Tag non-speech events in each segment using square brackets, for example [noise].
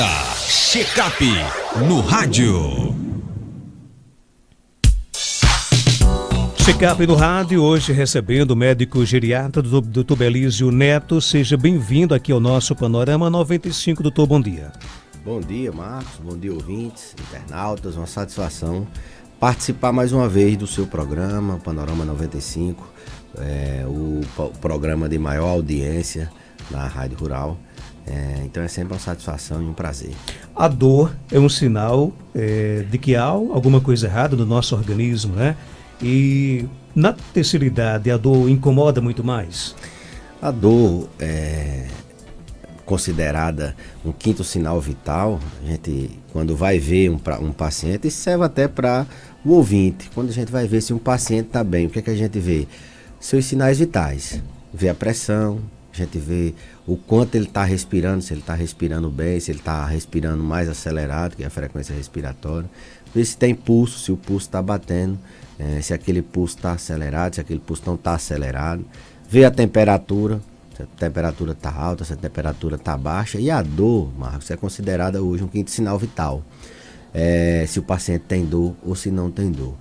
apresenta Checkup no rádio. Checkup no rádio, hoje recebendo o médico geriatra do doutor Belísio Neto. Seja bem-vindo aqui ao nosso Panorama 95, doutor. Bom dia. Bom dia, Marcos. Bom dia, ouvintes, internautas. Uma satisfação participar mais uma vez do seu programa, Panorama 95, é, o, o programa de maior audiência na Rádio Rural. É, então é sempre uma satisfação e um prazer. A dor é um sinal é, de que há alguma coisa errada no nosso organismo, né? E na terceira idade a dor incomoda muito mais? A dor é considerada um quinto sinal vital. A gente, quando vai ver um, um paciente, isso serve até para o ouvinte. Quando a gente vai ver se um paciente está bem, o que, é que a gente vê? Seus sinais vitais. Vê a pressão, a gente vê o quanto ele está respirando, se ele está respirando bem, se ele está respirando mais acelerado, que é a frequência respiratória. Ver se tem pulso, se o pulso está batendo, é, se aquele pulso está acelerado, se aquele pulso não está acelerado. Ver a temperatura, se a temperatura está alta, se a temperatura está baixa. E a dor, Marcos, é considerada hoje um quinto sinal vital. É, se o paciente tem dor ou se não tem dor.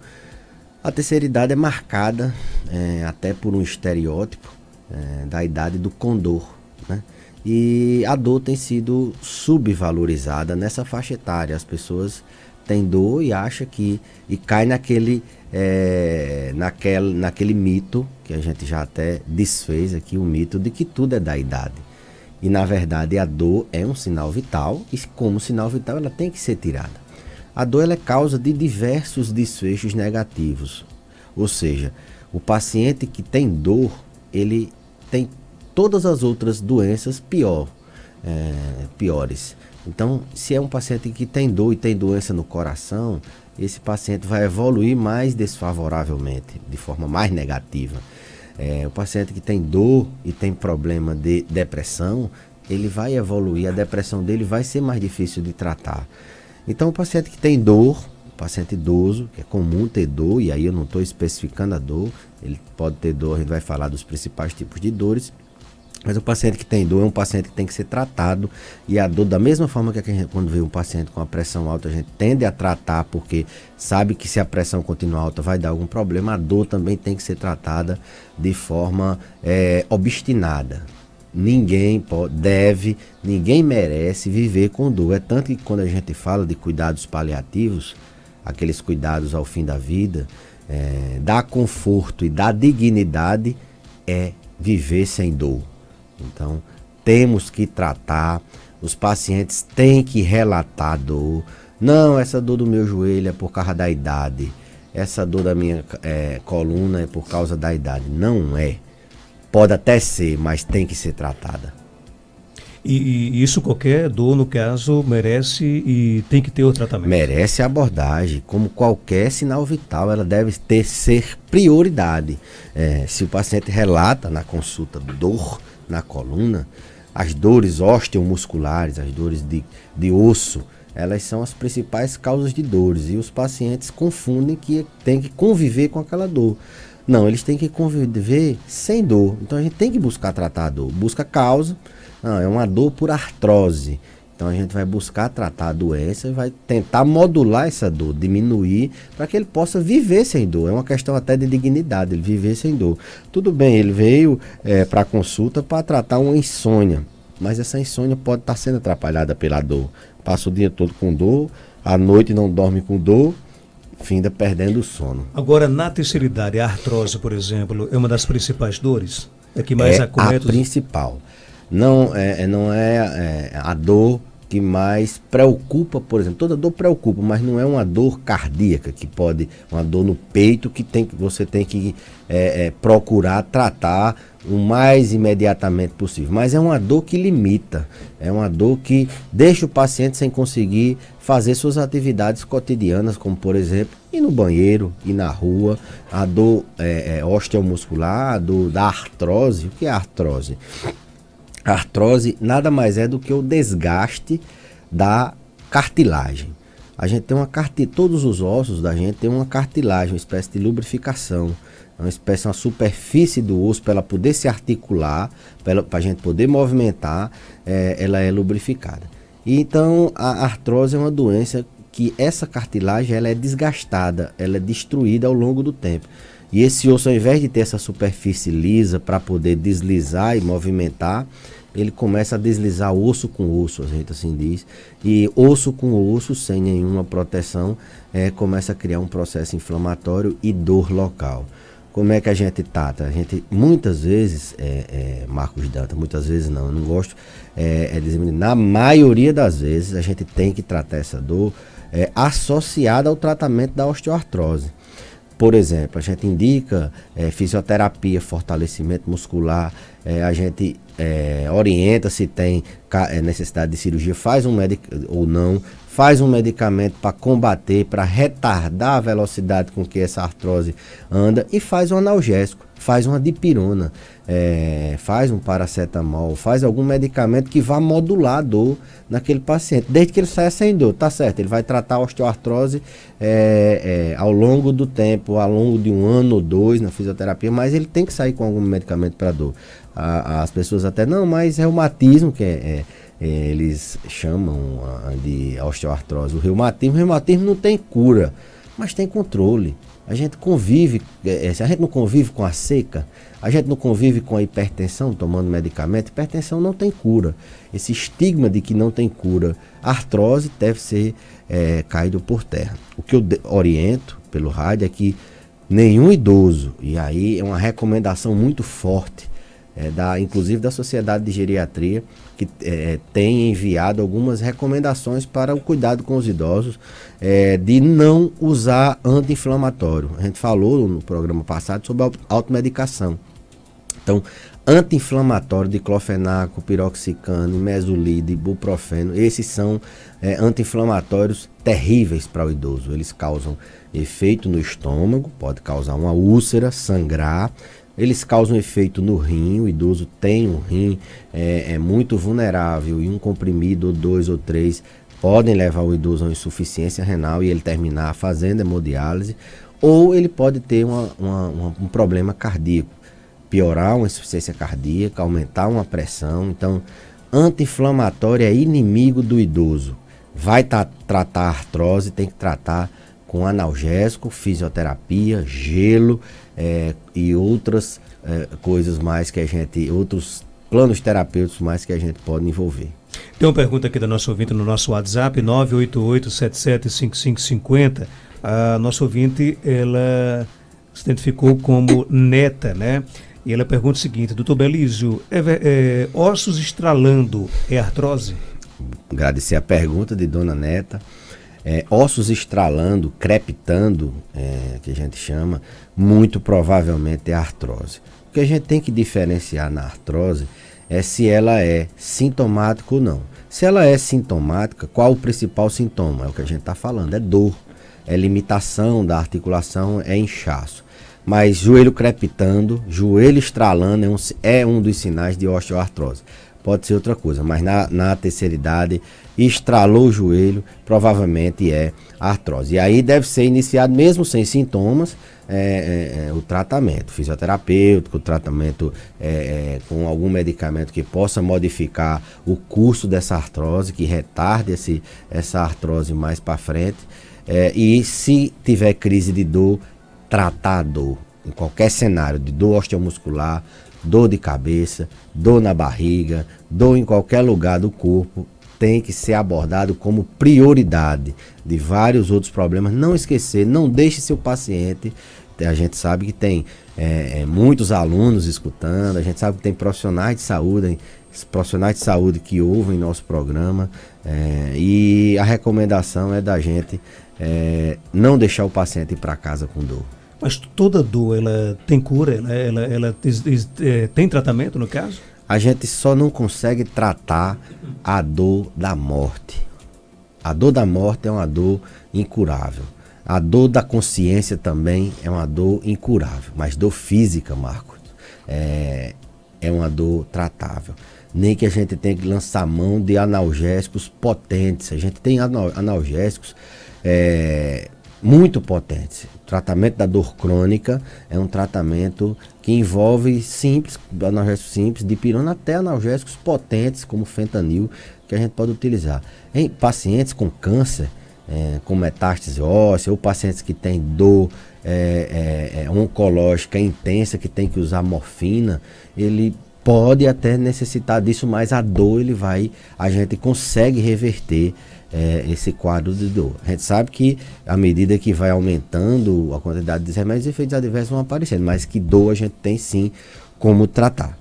A terceira idade é marcada é, até por um estereótipo é, da idade do condor. Né? E a dor tem sido subvalorizada nessa faixa etária. As pessoas têm dor e acha que. e cai naquele, é, eh, naquele, naquele mito, que a gente já até desfez aqui, o mito de que tudo é da idade. E na verdade a dor é um sinal vital e como sinal vital ela tem que ser tirada. A dor é causa de diversos desfechos negativos. Ou seja, o paciente que tem dor, ele tem todas as outras doenças pior, é, piores. Então, se é um paciente que tem dor e tem doença no coração, esse paciente vai evoluir mais desfavoravelmente, de forma mais negativa. É, o paciente que tem dor e tem problema de depressão, ele vai evoluir, a depressão dele vai ser mais difícil de tratar. Então, o paciente que tem dor, paciente idoso, que é comum ter dor, e aí eu não estou especificando a dor, ele pode ter dor, a gente vai falar dos principais tipos de dores. Mas o paciente que tem dor é um paciente que tem que ser tratado e a dor, da mesma forma que gente, quando vê um paciente com a pressão alta, a gente tende a tratar porque sabe que se a pressão continuar alta vai dar algum problema, a dor também tem que ser tratada de forma é, obstinada. Ninguém pode, deve, ninguém merece viver com dor. É tanto que quando a gente fala de cuidados paliativos, aqueles cuidados ao fim da vida, é, dá conforto e dá dignidade é viver sem dor. Então, temos que tratar, os pacientes têm que relatar dor. Não, essa dor do meu joelho é por causa da idade. Essa dor da minha é, coluna é por causa da idade. Não é. Pode até ser, mas tem que ser tratada. E, e, isso qualquer dor, no caso, merece e tem que ter o tratamento. Merece abordagem, como qualquer sinal vital, ela deve ter ser prioridade. É, se o paciente relata na consulta dor na coluna, as dores osteomusculares, as dores de, de osso, elas são as principais causas de dores e os pacientes confundem que tem que conviver com aquela dor. Não, eles têm que conviver sem dor. Então a gente tem que buscar tratar a dor, busca a causa não, ah, é uma dor por artrose. Então a gente vai buscar tratar a doença, e vai tentar modular essa dor, diminuir, para que ele possa viver sem dor. É uma questão até de dignidade, ele viver sem dor. Tudo bem, ele veio é, para consulta para tratar uma insônia, mas essa insônia pode estar tá sendo atrapalhada pela dor. Passa o dia todo com dor, à noite não dorme com dor, finda perdendo o sono. Agora, na terceira idade, a artrose, por exemplo, é uma das principais dores? É que mais é a principal. Não é, é, não é, é a dor que mais preocupa, por exemplo, toda dor preocupa, mas não é uma dor cardíaca que pode, uma dor no peito que tem que você tem que é, é, procurar tratar o mais imediatamente possível. Mas é uma dor que limita, é uma dor que deixa o paciente sem conseguir fazer suas atividades cotidianas, como por exemplo ir no banheiro, ir na rua, a dor é, é osteomuscular, a dor da artrose, o que é artrose? A artrose nada mais é do que o desgaste da cartilagem. A gente tem uma cartilagem, todos os ossos da gente tem uma cartilagem, uma espécie de lubrificação, é uma espécie, uma superfície do osso para ela poder se articular, para a gente poder movimentar, é, ela é lubrificada. E então a artrose é uma doença que essa cartilagem ela é desgastada, ela é destruída ao longo do tempo. E esse osso, ao invés de ter essa superfície lisa para poder deslizar e movimentar, ele começa a deslizar osso com osso, a gente assim diz. E osso com osso, sem nenhuma proteção, é, começa a criar um processo inflamatório e dor local. Como é que a gente trata? A gente muitas vezes, é, é, Marcos Danta, muitas vezes não, eu não gosto, é, dizer, na maioria das vezes a gente tem que tratar essa dor associada ao tratamento da osteoartrose. Por exemplo, a gente indica é, fisioterapia, fortalecimento muscular, é, a gente é, orienta se tem necessidade de cirurgia, faz um médico ou não, faz um medicamento para combater, para retardar a velocidade com que essa artrose anda e faz um analgésico, faz uma dipirona, é, faz um paracetamol, faz algum medicamento que vá modular a dor naquele paciente, desde que ele saia sem dor, tá certo? Ele vai tratar a osteoartrose é, é, ao longo do tempo, ao longo de um ano ou dois na fisioterapia, mas ele tem que sair com algum medicamento para dor. A, as pessoas até, não, mas reumatismo, é que é, é eles chamam de osteoartrose o reumatismo. O reumatismo não tem cura, mas tem controle. A gente convive, é, é, se a gente não convive com a seca, a gente não convive com a hipertensão tomando medicamento, hipertensão não tem cura. Esse estigma de que não tem cura, artrose deve ser é, caído por terra. O que eu oriento pelo rádio é que nenhum idoso, e aí é uma recomendação muito forte, é, da, inclusive da Sociedade de Geriatria, que é, é, tem enviado algumas recomendações para o cuidado com os idosos, é, de não usar anti-inflamatório. A gente falou no programa passado sobre a automedicação. Então, anti-inflamatório, diclofenaco, piroxicano, mesolide, ibuprofeno, esses são é, anti-inflamatórios terríveis para o idoso. Eles causam efeito no estômago, pode causar uma úlcera, sangrar, eles causam efeito no rim, o idoso tem um rim, é, é muito vulnerável e um comprimido, ou dois ou três, podem levar o idoso a uma insuficiência renal e ele terminar fazendo hemodiálise, ou ele pode ter uma, uma, uma, um problema cardíaco, piorar uma insuficiência cardíaca, aumentar uma pressão. Então, anti-inflamatório é inimigo do idoso. Vai tratar a artrose, tem que tratar com analgésico, fisioterapia, gelo é, e outras é, coisas mais que a gente, outros planos terapêuticos mais que a gente pode envolver. Tem uma pergunta aqui da nossa ouvinte no nosso WhatsApp, 988775550. A nossa ouvinte, ela se identificou como neta, né? E ela pergunta o seguinte, doutor Belísio, é, é, ossos estralando é artrose? Agradecer a pergunta de dona neta é, ossos estralando, crepitando, é, que a gente chama, muito provavelmente é artrose. O que a gente tem que diferenciar na artrose é se ela é sintomática ou não. Se ela é sintomática, qual o principal sintoma? É o que a gente está falando, é dor, é limitação da articulação, é inchaço. Mas joelho crepitando, joelho estralando é um, é um dos sinais de osteoartrose. Pode ser outra coisa, mas na, na terceira idade estralou o joelho, provavelmente é artrose. E aí deve ser iniciado, mesmo sem sintomas, é, é, é o tratamento fisioterapêutico, o tratamento é, é, com algum medicamento que possa modificar o curso dessa artrose, que retarde esse, essa artrose mais para frente. É, e se tiver crise de dor, tratar a dor. Em qualquer cenário de dor osteomuscular, dor de cabeça, dor na barriga, dor em qualquer lugar do corpo, tem que ser abordado como prioridade de vários outros problemas. Não esquecer, não deixe seu paciente. A gente sabe que tem é, é muitos alunos escutando, a gente sabe que tem profissionais de saúde, profissionais de saúde que ouvem nosso programa. É, e a recomendação é da gente é, não deixar o paciente ir para casa com dor. Mas toda dor ela tem cura, ela, ela, ela é, tem tratamento no caso? A gente só não consegue tratar a dor da morte. A dor da morte é uma dor incurável. A dor da consciência também é uma dor incurável. Mas dor física, Marco, é, é uma dor tratável. Nem que a gente tenha que lançar mão de analgésicos potentes. A gente tem analgésicos é, muito potente. O tratamento da dor crônica é um tratamento que envolve simples, analgésicos simples, de pirona até analgésicos potentes, como fentanil, que a gente pode utilizar. Em pacientes com câncer, é, com metástase óssea, ou pacientes que têm dor é, é, é oncológica intensa, que tem que usar morfina, ele pode até necessitar disso, mas a dor ele vai, a gente consegue reverter é, esse quadro de dor. A gente sabe que à medida que vai aumentando a quantidade de remédios, efeitos adversos vão aparecendo, mas que dor a gente tem sim como tratar.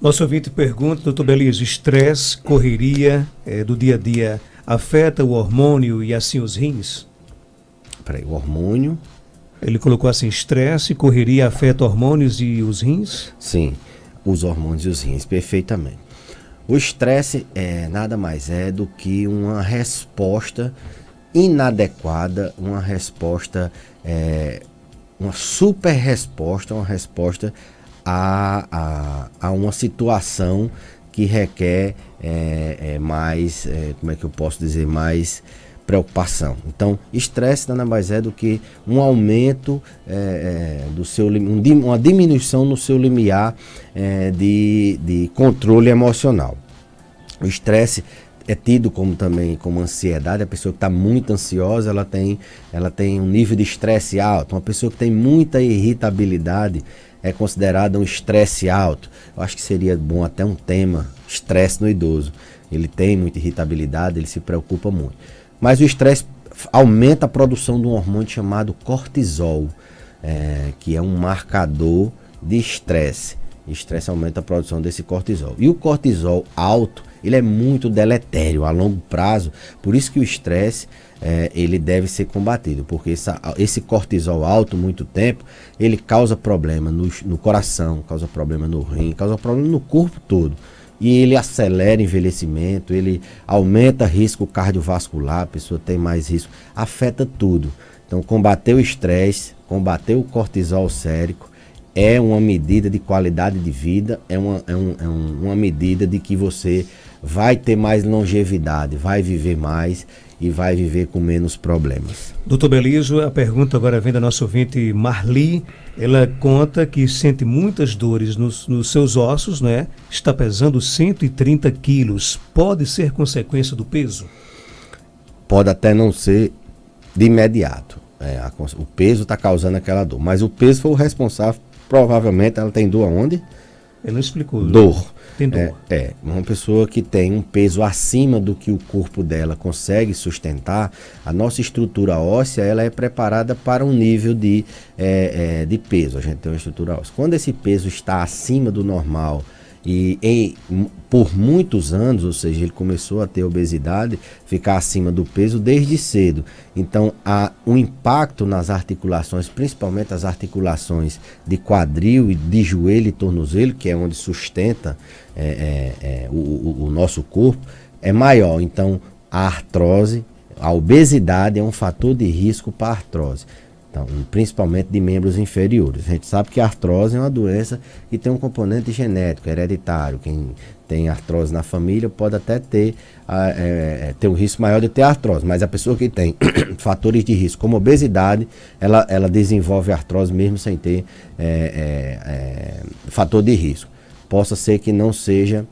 Nosso ouvinte pergunta, doutor Belize, estresse, correria é, do dia a dia afeta o hormônio e assim os rins? Peraí, o hormônio. Ele colocou assim: estresse, correria afeta hormônios e os rins? Sim, os hormônios e os rins, perfeitamente. O estresse é nada mais é do que uma resposta inadequada, uma resposta, é, uma super resposta, uma resposta a, a, a uma situação que requer é, é mais, é, como é que eu posso dizer, mais preocupação. Então, estresse nada mais é do que um aumento é, é do seu um, uma diminuição no seu limiar é, de, de controle emocional. O estresse é tido como também como ansiedade. A pessoa que está muito ansiosa, ela tem, ela tem um nível de estresse alto. Uma pessoa que tem muita irritabilidade é considerada um estresse alto. Eu acho que seria bom até um tema estresse no idoso. Ele tem muita irritabilidade, ele se preocupa muito. Mas o estresse aumenta a produção de um hormônio chamado cortisol, é, que é um marcador de estresse. Estresse aumenta a produção desse cortisol. E o cortisol alto, ele é muito deletério a longo prazo. Por isso que o estresse é, ele deve ser combatido, porque essa, esse cortisol alto, muito tempo, ele causa problema no, no coração, causa problema no rim, causa problema no corpo todo e ele acelera envelhecimento, ele aumenta risco cardiovascular, a pessoa tem mais risco, afeta tudo. Então, combater o estresse, combater o cortisol sérico é uma medida de qualidade de vida, é uma, é, um, é uma medida de que você vai ter mais longevidade, vai viver mais e vai viver com menos problemas. Doutor Belígio, a pergunta agora vem da nossa ouvinte Marli. Ela conta que sente muitas dores nos, nos seus ossos, né? Está pesando 130 quilos. Pode ser consequência do peso? Pode até não ser de imediato. É, a, o peso está causando aquela dor. Mas o peso foi o responsável. Provavelmente ela tem dor aonde? Ele não explicou. Dor. Tem dor. É, é, uma pessoa que tem um peso acima do que o corpo dela consegue sustentar, a nossa estrutura óssea ela é preparada para um nível de, é, é, de peso. A gente tem uma estrutura óssea. Quando esse peso está acima do normal, e em, por muitos anos, ou seja, ele começou a ter obesidade, ficar acima do peso desde cedo. Então, há um impacto nas articulações, principalmente as articulações de quadril, e de joelho e tornozelo, que é onde sustenta é, é, é, o, o nosso corpo, é maior. Então, a artrose, a obesidade é um fator de risco para a artrose. Então, principalmente de membros inferiores. A gente sabe que a artrose é uma doença que tem um componente genético, hereditário. Quem tem artrose na família pode até ter, ah, é, é, ter um risco maior de ter artrose, mas a pessoa que tem [coughs] fatores de risco, como obesidade, ela, ela desenvolve artrose mesmo sem ter é, é, é fator de risco. Possa ser que não seja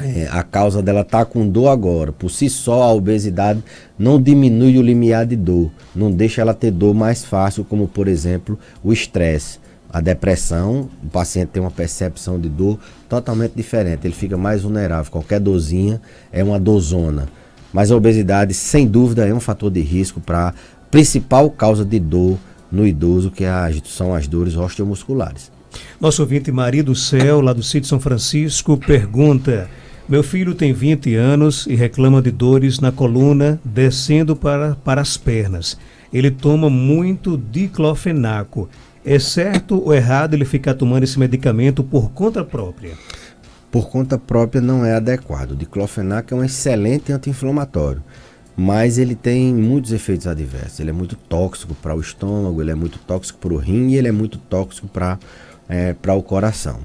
é, a causa dela tá com dor agora. Por si só, a obesidade não diminui o limiar de dor, não deixa ela ter dor mais fácil, como por exemplo o estresse. A depressão, o paciente tem uma percepção de dor totalmente diferente, ele fica mais vulnerável. Qualquer dorzinha é uma dozona. Mas a obesidade, sem dúvida, é um fator de risco para principal causa de dor no idoso, que é são as dores osteomusculares. Nosso ouvinte Maria do Céu, lá do sítio São Francisco, pergunta: meu filho tem 20 anos e reclama de dores na coluna, descendo para, para as pernas. Ele toma muito diclofenaco. É certo ou errado ele ficar tomando esse medicamento por conta própria? Por conta própria não é adequado. O diclofenaco é um excelente anti-inflamatório, mas ele tem muitos efeitos adversos. Ele é muito tóxico para o estômago, ele é muito tóxico para o rim e ele é muito tóxico para é, o coração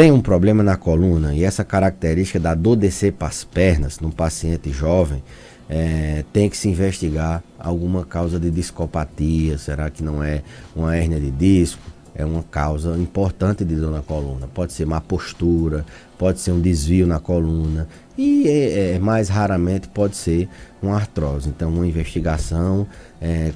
tem um problema na coluna e essa característica da dor descer para as pernas num paciente jovem, é, tem que se investigar alguma causa de discopatia. Será que não é uma hérnia de disco? É uma causa importante de dor na coluna. Pode ser má postura, pode ser um desvio na coluna e é, é, mais raramente pode ser uma artrose. Então, uma investigação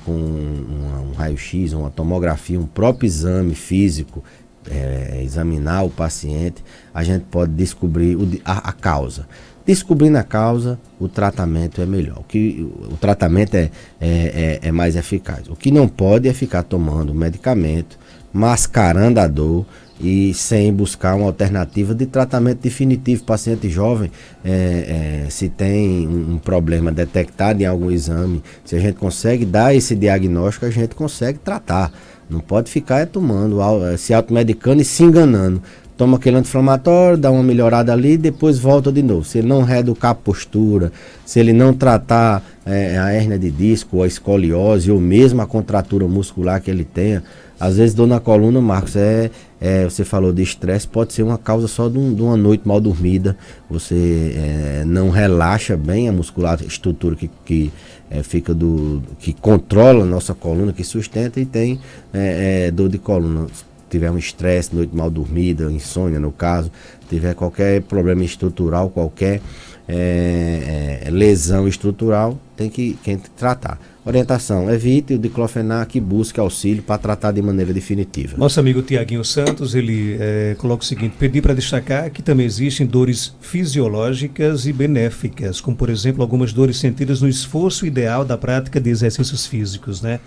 com uma, um raio-x, uma tomografia, um próprio exame físico é, examinar o paciente, a gente pode descobrir o, a, a, causa. Descobrindo a causa, o tratamento é melhor. O, que, o, tratamento é, é, é, é, mais eficaz. O que não pode é ficar tomando medicamento, mascarando a dor e sem buscar uma alternativa de tratamento definitivo. Paciente jovem, é, é, se tem um, um problema detectado em algum exame, se a gente consegue dar esse diagnóstico, a gente consegue tratar. Não pode ficar é, tomando, eh, se automedicando e se enganando. Toma aquele anti-inflamatório, dá uma melhorada ali, depois volta de novo. Se ele não reeducar a postura, se ele não tratar é, a hernia de disco, a escoliose, ou mesmo a contratura muscular que ele tenha, às vezes dor na coluna, Marcos, é, é você falou de estresse, pode ser uma causa só de, um, de uma noite mal dormida. Você é, não relaxa bem a muscular, a estrutura que, que é, fica do que controla a nossa coluna, que sustenta e tem é, é, dor de coluna. Se tiver um estresse, noite mal dormida, insônia no caso, tiver qualquer problema estrutural, qualquer é, é, lesão estrutural, tem que, tem que tratar. Orientação: evite o diclofenac e busque auxílio para tratar de maneira definitiva. Nosso amigo Tiaguinho Santos ele é, coloca o seguinte: pedi para destacar que também existem dores fisiológicas e benéficas, como por exemplo algumas dores sentidas no esforço ideal da prática de exercícios físicos, né?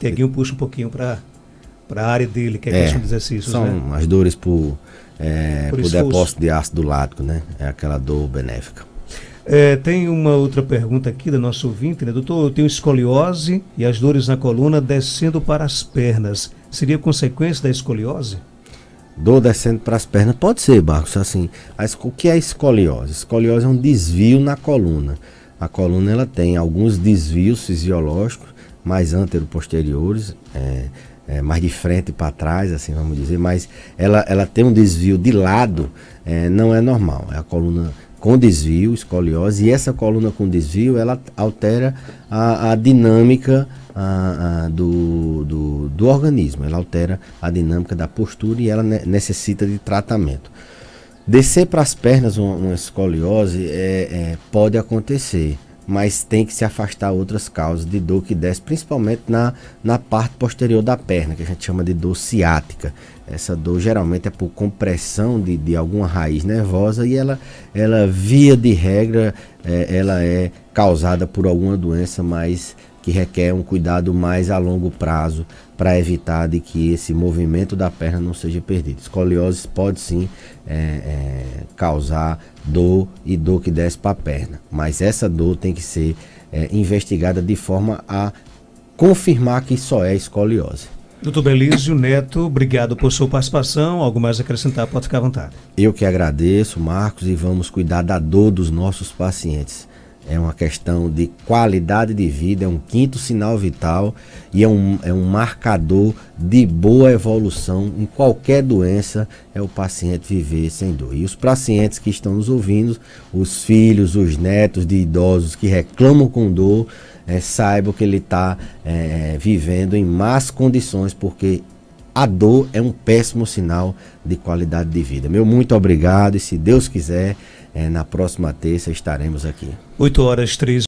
Tiaguinho puxa um pouquinho para a área dele, que é, é questão de exercícios. São né? as dores por, é, por, por depósito de ácido lático, né? É aquela dor benéfica. É, tem uma outra pergunta aqui da nossa ouvinte, né? Doutor, eu tenho escoliose e as dores na coluna descendo para as pernas. Seria consequência da escoliose? Dor descendo para as pernas? Pode ser, Marcos. Assim, a, o que é escoliose? Escoliose é um desvio na coluna. A coluna ela tem alguns desvios fisiológicos, mais anteroposteriores, é, é, mais de frente para trás, assim vamos dizer, mas ela, ela tem um desvio de lado, é, não é normal. É a coluna com desvio, escoliose, e essa coluna com desvio ela altera a, a dinâmica a, a, do, do, do, organismo, ela altera a dinâmica da postura e ela ne necessita de tratamento. Descer para as pernas uma, uma escoliose é, é, pode acontecer, mas tem que se afastar outras causas de dor que desce, principalmente na, na parte posterior da perna, que a gente chama de dor ciática. Essa dor geralmente é por compressão de, de alguma raiz nervosa e ela, ela via de regra, é, ela é causada por alguma doença mais que requer um cuidado mais a longo prazo para evitar de que esse movimento da perna não seja perdido. Escoliose pode sim é, é, causar dor e dor que desce para a perna, mas essa dor tem que ser é, investigada de forma a confirmar que só é escoliose. Doutor Belísio Neto, obrigado por sua participação. Algo mais a acrescentar, pode ficar à vontade. Eu que agradeço, Marcos, e vamos cuidar da dor dos nossos pacientes é uma questão de qualidade de vida, é um quinto sinal vital e é um, é um marcador de boa evolução em qualquer doença, é o paciente viver sem dor. E os pacientes que estão nos ouvindo, os filhos, os netos de idosos que reclamam com dor, é, saibam que ele está é, vivendo em más condições, porque a dor é um péssimo sinal de qualidade de vida. Meu muito obrigado e se Deus quiser é, na próxima terça estaremos aqui. 8 horas 13